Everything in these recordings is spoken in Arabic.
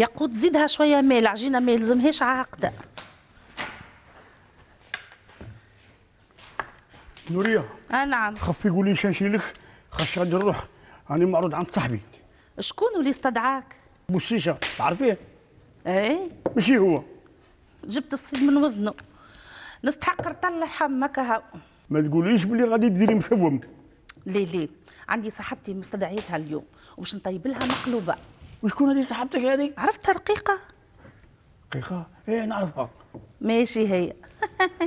يقود زيدها شويه ماء العجينه ما يلزمهاش عاقده نوريه اه نعم خفي قولي شنشي لك خش عندي الروح راني معروض عند صاحبي شكون اللي استدعاك بوشيشه تعرفيه اي ماشي هو جبت الصيد من وزنه نستحق رطل لحم هكا ما تقوليش بلي غادي تديري مثوم لا لا عندي صاحبتي مستدعيتها اليوم وباش نطيب لها مقلوبه وشكون هذه صاحبتك هذه عرفتها رقيقه رقيقه ايه نعرفها ماشي هي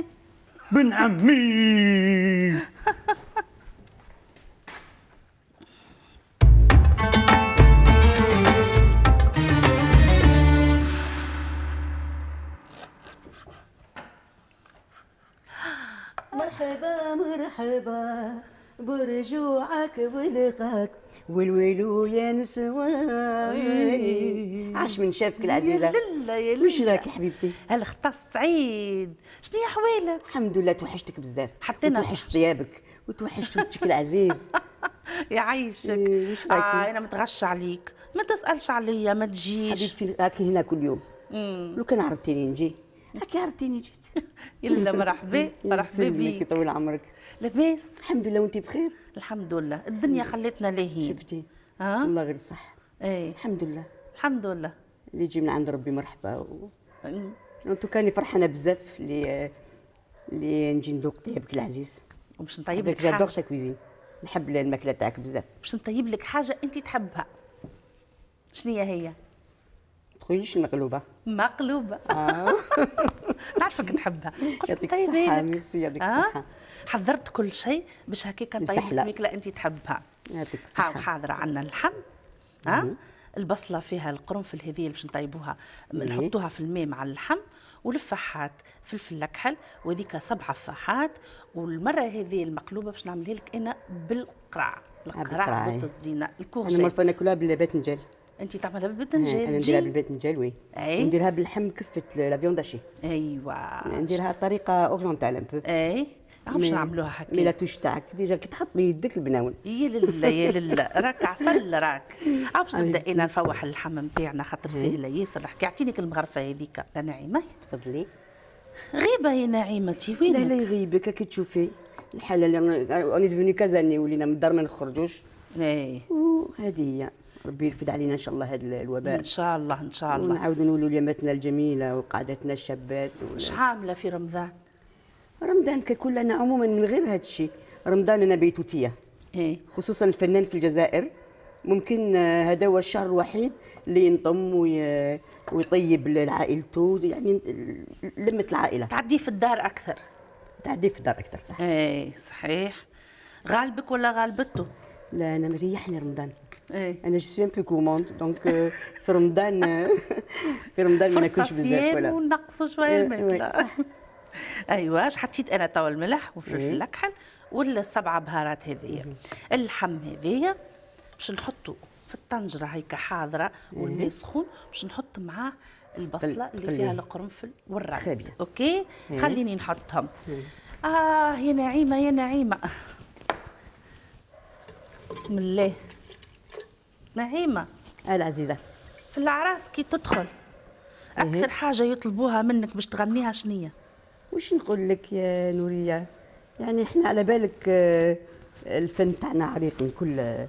بن عمي مرحبا مرحبا برجوعك ولقاك والويلو يا نسواني أيوة، أيوة. عاش من شافك العزيزه يا لله يا لله وش راك حبيبتي هالخطا سعيد شنو هي احوالك الحمد لله توحشتك بزاف حطينا توحشت ثيابك وتوحشت وجهك العزيز عيشك إيه، آه انا متغشة عليك ما تسالش عليا ما تجيش حبيبتي راكي هنا كل يوم مم. لو كان عرفتيني نجي راكي عرفتيني جيت يلا مرحبا مرحبا بيك يطول عمرك لاباس الحمد لله وانت بخير الحمد لله الدنيا خلتنا لهين شفتي اه والله غير صح اي الحمد لله الحمد لله اللي يجي من عند ربي مرحبا و... انتو كاني فرحانه بزاف اللي اللي نجي ندوق طيبك العزيز وباش نطيب لك حاجه دوغ كويزين نحب الماكله تاعك بزاف باش نطيب لك حاجه انت تحبها شنو هي هي تقوليش المقلوبه مقلوبه آه. نعرفك تحبها قلت طيبه ميرسي يعطيك آه؟ الصحه حضرت كل شيء باش هكاك نطيب الماكله انت تحبها يعطيك الصحه حاضره عندنا اللحم ها آه؟ البصله فيها القرنفل هذه اللي باش نطيبوها نحطوها في الماء مع اللحم والفحات فلفل الاكحل وهذيك سبع فاحات والمره هذه المقلوبه باش نعملها لك انا بالقرع آه، القرع بالزينه الزينه الكورجيت انا مرفه ناكلها باللبات انت تعملها بالبتنجان انا نديرها بالبتنجان وي اي نديرها باللحم كفه لا فيون داشي ايوا نديرها بطريقه اورونتال ان بو اي باش نعملوها هكا لا توش تاعك ديجا كي تحط بيدك البناون يا لله يا لله راك عسل راك باش أيوة. نبدا انا نفوح اللحم نتاعنا خاطر إيه. سهله ياسر الحكايه اعطيني المغرفه هذيك لا نعيمه تفضلي غيبه يا نعيمتي وين لا لا يغيبك كي تشوفي الحاله اللي راني ديفوني كازاني ولينا من الدار ما نخرجوش اي وهذه هي ربي يرفد علينا ان شاء الله هذا الوباء ان شاء الله ان شاء الله ونعاودوا نولوا لياماتنا الجميله وقعدتنا الشابات واش عامله في رمضان رمضان ككل انا عموما من غير هذا الشيء رمضان انا بيتوتيه إيه؟ خصوصا الفنان في الجزائر ممكن آه، هذا هو الشهر الوحيد اللي ينطم ويطيب لعائلته يعني لمه العائله تعدي في الدار اكثر تعدي في الدار اكثر صح اي صحيح غالبك ولا غالبته لا انا مريحني رمضان ايه انا جو سوي ان بلو كوموند دونك في رمضان في رمضان ما بزاف ولا ونقصوا شويه الماكله ايوا اش حطيت انا توا الملح والفلفل الاكحل والسبعه بهارات هذيا اللحم هذيا باش نحطه في الطنجره هيك حاضره والماء سخون باش نحط معاه البصله اللي فيها القرنفل والرد اوكي خليني نحطهم اه يا نعيمه يا نعيمه بسم الله نهيمه عزيزة في العراس كي تدخل اكثر حاجه يطلبوها منك باش تغنيها شنية وش نقول لك يا نوريه يعني احنا على بالك آه، الفن تاعنا عريق كل آه،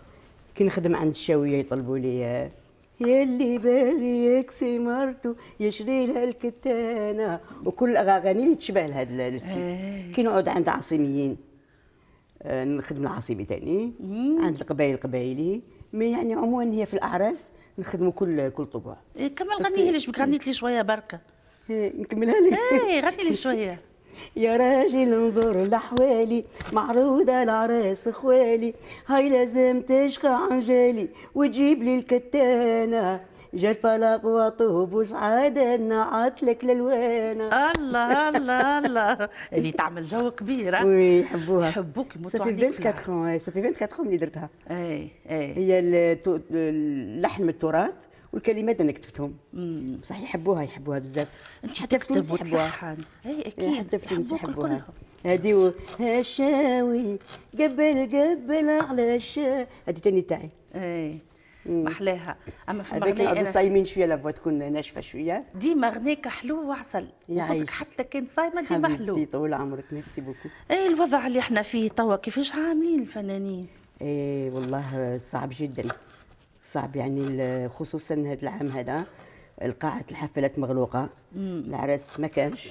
كي نخدم عند الشاويه يطلبوا لي آه، يا اللي باغي يكسي مرتو يشري لها الكتانه وكل الاغاني تشبه لهذا الستيل إيه. كي نقعد عند عاصميين نخدم العاصمي تاني عند القبائل القبايلي مي يعني عموما هي في الاعراس نخدموا كل كل طبوع إيه كمل غنيه ليش بك غنيت لي شويه بركه إيه، نكملها لك ايه غني لي شويه يا راجل انظر لحوالي معروضة العراس خوالي هاي لازم تشقى عن جالي وتجيب لي الكتانة جرف الاقوى طوب وسعاده نعت لك للوينه الله الله الله اللي تعمل جو كبير وي يحبوها يحبوك صافي 24 اي صافي 24 اللي درتها اي اي هي اللحن من التراث والكلمات انا كتبتهم بصح يحبوها يحبوها بزاف انت حتى في تونس يحبوها اي إيه، اكيد حتى في تونس يحبوها هادي و... هاشاوي قبل قبل على الشا هادي تاني تاعي اي محلاها اما في المغنيه انا صايمين شويه لافوا تكون ناشفه شويه ديما غناك حلو وعسل صوتك حتى كان صايمه ديما حلو طول عمرك ميرسي بوكو ايه الوضع اللي احنا فيه توا كيفاش عاملين الفنانين ايه والله صعب جدا صعب يعني خصوصا هذا العام هذا القاعة الحفلات مغلوقة العرس العراس ما كانش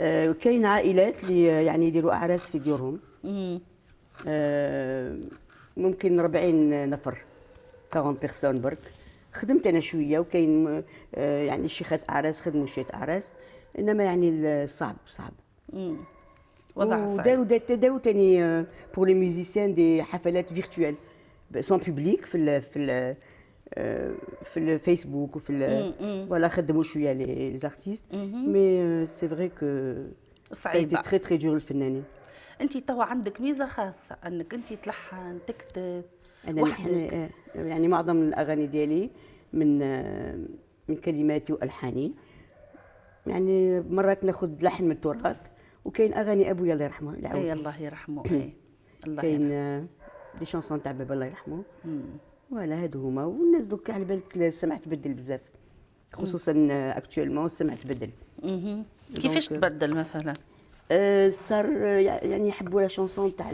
وكاين آه، عائلات اللي يعني يديروا أعراس في ديورهم آه، ممكن 40 نفر 40 بيرسون برك خدمت انا شويه وكاين آه، يعني شيخات اعراس خدموا شيخات اعراس انما يعني صعب صعب وضع صعب وداروا داروا ثاني بور لي ميوزيسيان دي حفلات فيرتوال سون بوبليك في الـ في الـ آه، في الفيسبوك وفي فوالا خدموا شويه لي زارتيست مي سي فري كو صعيبه تري تري دور الفنانين انت توا عندك ميزه خاصه انك انت تلحن تكتب انا آه، يعني معظم الاغاني ديالي من آه، من كلماتي والحاني يعني مرات ناخذ لحن من التراث وكاين اغاني ابويا الله يرحمه العود اي الله يرحمه اي الله كاين آه، دي شونسون تاع بابا الله يرحمه فوالا هادو هما والناس دوك على بالك السمع تبدل بزاف خصوصا اكتوالمون السمع تبدل كيفاش تبدل مثلا صار يعني يحبوا لا شونسون تاع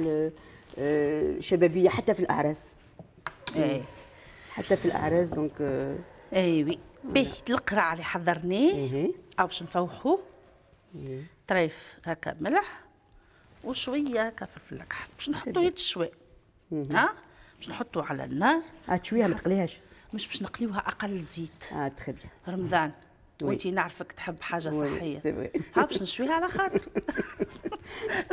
آه، شبابيه حتى في الاعراس اي حتى في الاعراس دونك آه، اي وي به القرع اللي حضرناه او باش نفوحو إيه. طريف هكا ملح وشويه هكا فلفل اكحل باش نحطو يتشوي إيه. ها باش نحطو على النار تشويها ما تقليهاش مش باش نقليوها اقل زيت اه تخي رمضان وانتي نعرفك تحب حاجه صحيه ها باش نشويها على خاطر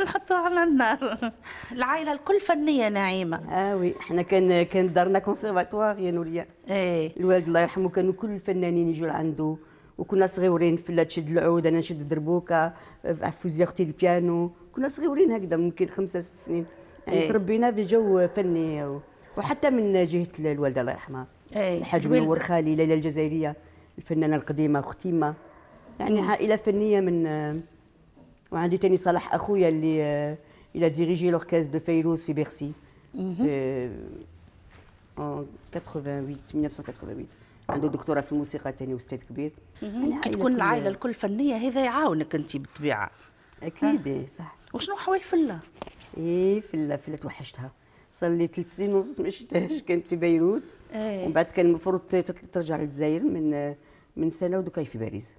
نحطوها على النار العائله الكل فنيه نعيمه اه وي احنا كان كان دارنا كونسيرفاتوار يا نوريا ايه الوالد الله يرحمه كانوا كل الفنانين يجوا لعنده وكنا صغيورين في تشد العود انا نشد الدربوكه آه، فوزي اختي البيانو كنا صغيورين هكذا ممكن خمسة ست سنين يعني إيه؟ تربينا في جو فني وحتى من جهه الوالده الله يرحمها إيه؟ الحاج منور خالي ليلى الجزائريه الفنانه القديمه ختيمه يعني عائله فنيه من وعندي تاني صلاح اخويا اللي الى ديريجي لوركاز دو فيروز في بيرسي mhm. في 88 1988 عنده دكتوراه في الموسيقى تاني واستاذ كبير mhm. كي تكون العائله الكل فنيه هذا يعاونك انت بالطبيعه اكيد آه. إيه، صح وشنو حوال فله؟ ايه فله فله توحشتها صار لي ثلاث سنين ونص ما شفتهاش كانت في بيروت آه. ومن بعد كان المفروض ترجع للجزائر من آه، من سنه ودوكا في باريس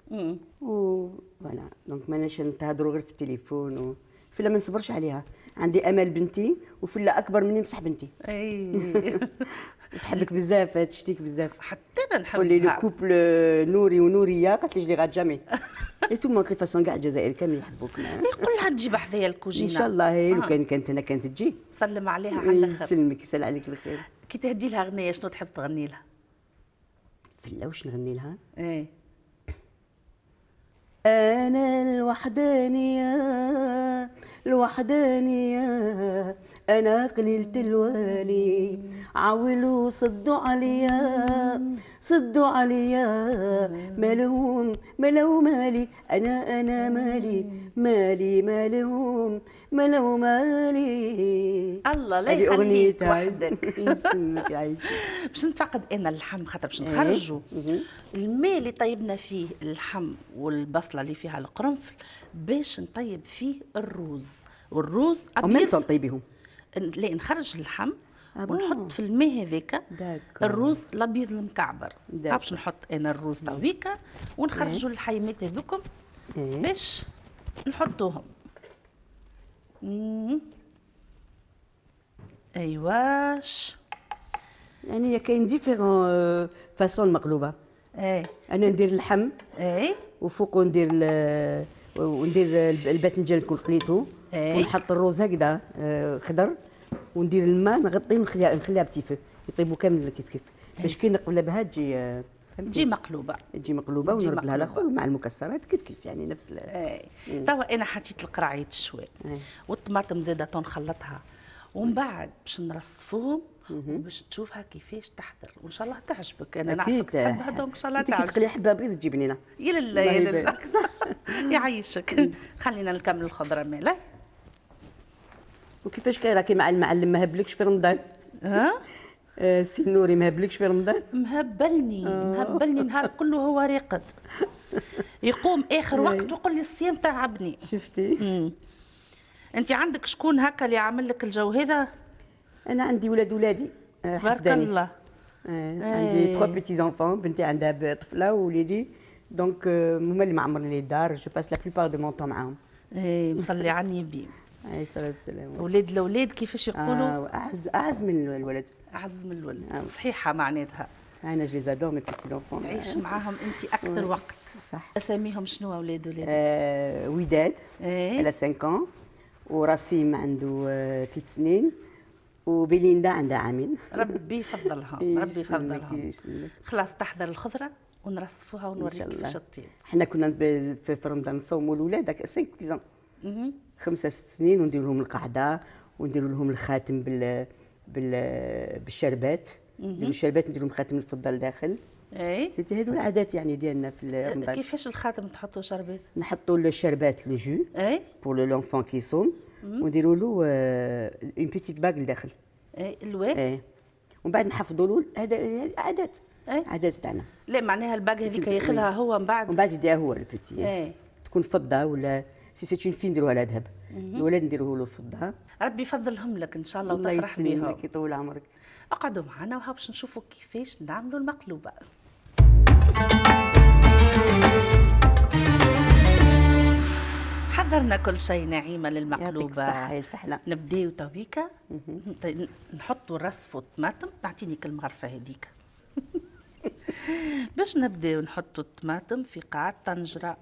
و فوالا دونك ماناش نتهضروا غير في التليفون و... فلا ما نصبرش عليها عندي امل بنتي وفلا اكبر مني مسح بنتي اي تحبك بزاف تشتيك بزاف حتى انا نحبها قولي لو كوبل نوري ونوريه قالت لي جلي غاد جامي اي تو مون كيفاسون كاع الجزائر كامل يحبوك يقول لها تجي بحذايا الكوجينه ان شاء الله هي لو آه. كان كانت هنا كانت تجي سلم عليها على الاخر يسلمك يسال عليك الخير كي تهدي لها اغنيه شنو تحب تغني لها فله وش نغني لها؟ ايه انا الوحدانيه الوحدانيه انا قليلة الوالي عولوا صدوا عليا صدوا عليا مالهم مالو مالي انا انا مالي مالي مالهم مالو مالي الله لا يخليك وحدك يسلمك إيه، يعيش باش نتفقد انا اللحم خاطر باش إيه. نخرجوا الماء اللي طيبنا فيه اللحم والبصله اللي فيها القرنفل باش نطيب فيه الروز والروز ابيض طيبيهم لا نخرج اللحم ونحط في الماء هذاك الروز الابيض المكعبر باش نحط انا الروز تويكا ونخرجوا الحيمات هذوكم باش نحطوهم ايواش يعني كاين ديفيرون فاسون آه، مقلوبه اي انا ندير اللحم اي وفوقه ندير وندير الباذنجان نكون قليته ونحط الروز هكذا آه، خضر وندير الماء نغطيه ونخليها نخليها بتيفه يطيبوا كامل كيف كيف باش كي نقلبها بها تجي آه، تجي مقلوبه تجي مقلوبه ونرد لها الاخر مع المكسرات كيف كيف يعني نفس توا انا حطيت القرعيه الشوي والطماطم زاده تنخلطها ومن بعد باش نرصفوهم باش تشوفها كيفاش تحضر وان شاء الله تعجبك انا نعرفك تحبها دونك ان شاء الله تعجبك تقلي حبه بيض تجيب لنا يا لله يا طيب. لله يعيشك خلينا نكمل الخضره مالها وكيفاش كاين راكي مع المعلم ما هبلكش في رمضان ها آه، سي نوري ما هبلكش في رمضان مهبلني آه. مهبلني نهار كله هو راقد يقوم اخر طيب. وقت ويقول لي الصيام تعبني شفتي انت عندك شكون هكا اللي عامل لك الجو هذا انا عندي ولاد ولادي آه، بارك الله آه، عندي تخوا بيتي انفون بنتي عندها طفله ووليدي دونك آه، هما اللي معمرين لي الدار جو باس لا بلوبار دو مون طون معاهم اي مصلي على النبي عليه الصلاه والسلام ولاد الاولاد كيفاش يقولوا آه اعز اعز من الولد اعز من الولد آه. صحيحه معناتها انا جي زادور مي بيتي زونفون تعيش معاهم انت اكثر وقت صح اساميهم شنو اولاد ولادك؟ آه وداد على 5 ans ورسيم عنده 3 سنين وبليندا عندها عامين ربي يفضلها إيه، ربي يفضلها خلاص تحضر الخضره ونرصفوها ونوريك كيفاش تطيب حنا كنا في رمضان نصوموا الاولاد 5 سنين خمسه ست سنين وندير لهم القعده وندير لهم الخاتم بال بال بالشربات الشربات ندير لهم خاتم الفضه لداخل اي سيتي هذو العادات يعني ديالنا في رمضان كيفاش الخاتم تحطوا شربات نحطوا الشربات لو جو اي بور لو لونفون كيصوم ونديروا له اون بيتيت باك لداخل اي الواء اي ومن بعد نحفظوا له هذا عادات إيه. عادات تاعنا لا معناها الباك هذيك ياخذها إيه. هو من بعد ومن بعد يديها هو البيتي اي تكون فضه ولا سي سي تون في نديروها على ذهب الولاد نديروه له فضه ربي يفضلهم لك ان شاء الله وتفرح بهم الله يسلمك يطول عمرك اقعدوا معنا وها باش نشوفوا كيفاش نعملوا المقلوبه حضرنا كل شيء نعيمه للمقلوبه صحة الفحله نبداو تويكا نحطوا الرصف الطماطم تعطيني كل مغرفه هذيك باش نبداو نحطوا الطماطم في قاع طنجره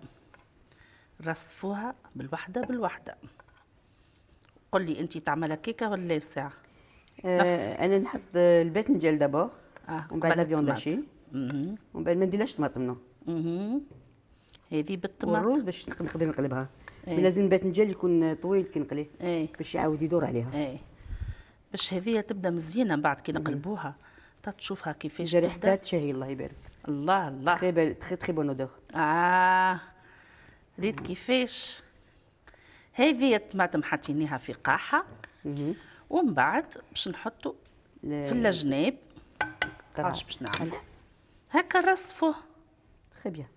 رصفوها بالوحده بالوحده قل لي انت تعملها كيكه ولا لا ساعه أه انا نحط الباذنجان مجال دابور اه ومن بعد لافيون داشي ومن بعد ما نديرلاش طماطم نو هذه بالطماطم والروز باش نقدر نقلبها أيه. لازم الباذنجان يكون طويل كنقليه أيه. باش يعاود يدور عليها أيه. باش هذه تبدا مزيانه من بعد كي نقلبوها تتشوفها كيفاش تبدا جريحتها تشهي الله يبارك الله الله تخي بل... تخي تخي بون اه ريت كيفاش هذه الطماطم حاطينيها في قاحه ومن بعد باش ل... في الجناب باش نعمل هكا رصفوه تخي بيان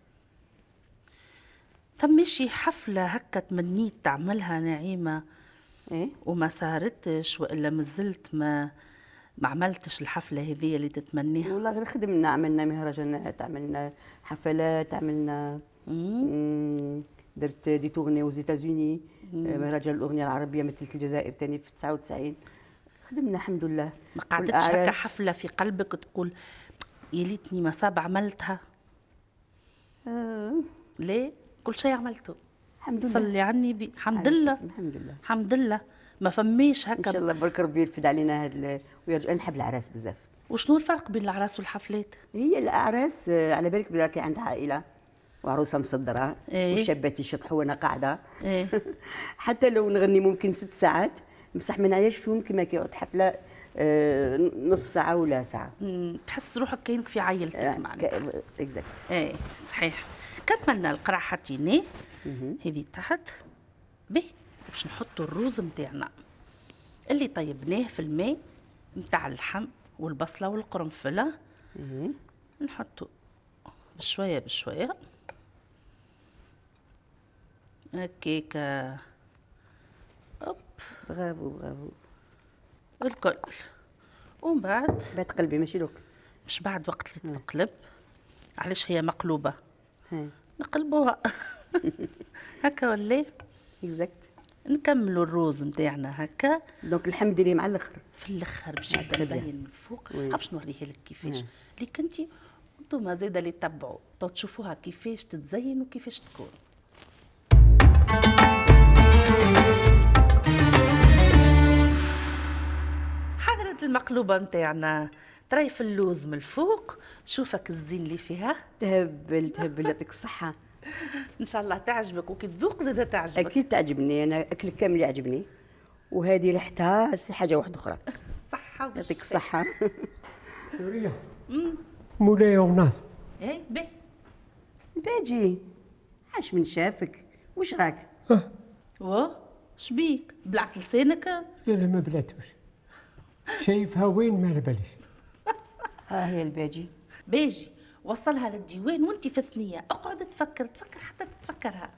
فما شي حفلة هكا تمنيت تعملها نعيمة إيه؟ وما صارتش وإلا مازلت ما ما عملتش الحفلة هذه اللي تتمنيها والله غير خدمنا عملنا مهرجانات عملنا حفلات عملنا درت دي تورني وز ايتازوني آه، مهرجان الاغنيه العربيه مثلت الجزائر تاني في 99 خدمنا الحمد لله ما قعدتش هكا حفله في قلبك تقول يا ليتني ما صاب عملتها آه. ليه؟ كل شيء عملته الحمد لله صلي عني بي الحمد لله الحمد لله الحمد لله ما فماش هكا ان شاء الله برك ربي يرفد علينا هذا ويرجع نحب العراس بزاف وشنو الفرق بين العراس والحفلات؟ هي الاعراس آه، على بالك بلاتي عندها عائله وعروسه مصدره إيه؟ وشابات يشطحوا وانا قاعده إيه؟ حتى لو نغني ممكن ست ساعات بصح ما نعياش فيهم كما كيعود حفله آه، نص ساعه ولا ساعه تحس روحك كانك في عائلتك آه، معناتها اكزاكت ايه صحيح كملنا القرع حطيناه هذه تحت به باش نحطوا الروز نتاعنا اللي طيبناه في الماء نتاع اللحم والبصله والقرنفله نحطوا بشويه بشويه هكاك اوب برافو برافو الكل ومن بعد بعد قلبي ماشي دوك مش بعد وقت اللي تتقلب علاش هي مقلوبه نقلبوها هكا ولا اكزاكت إيه؟ نكملوا الروز نتاعنا هكا دونك الحمد لله مع الاخر في الاخر باش عاد زين من فوق باش نوريها لك كيفاش اللي كنتي انتم زاده اللي تتبعوا تو تشوفوها كيفاش تتزين وكيفاش تكون حضرت المقلوبه نتاعنا راهي في اللوز من الفوق شوفك الزين اللي فيها تهبل تهبل يعطيك الصحه ان شاء الله تعجبك وكي تذوق زادة تعجبك اكيد تعجبني انا اكلك كامل يعجبني وهذه ريحتها سي حاجه واحده اخرى الصحه يعطيك الصحه سورية مولاي وناض ايه باهي باجي عاش من شافك وش راك اه واه شبيك بلعت لسانك لا لا ما بلعتوش شايفها وين ما على باليش ها هي الباجي باجي وصلها للديوان وانت في الثنيه اقعد تفكر تفكر حتى تتفكرها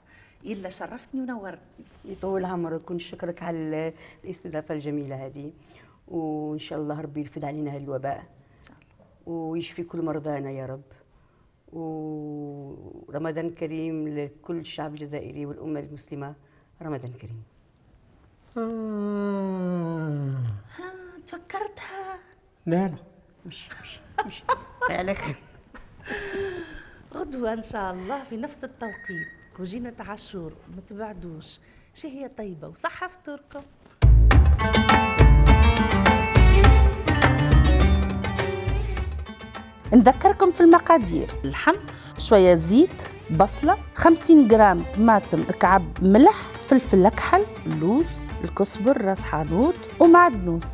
الا شرفتني ونورتني يطول عمرك ونشكرك على الاستضافه الجميله هذه وان شاء الله ربي يرفد علينا هذا الوباء ويشفي كل مرضانا يا رب ورمضان كريم لكل الشعب الجزائري والامه المسلمه رمضان كريم آه. ها تفكرتها لا لا مش مش على غدوة إن شاء الله في نفس التوقيت كوجينة عاشور ما تبعدوش شهية طيبة وصحة فطوركم نذكركم في المقادير اللحم شوية زيت بصلة 50 جرام طماطم كعب ملح فلفل أكحل لوز الكسبر راس حانوت ومعدنوس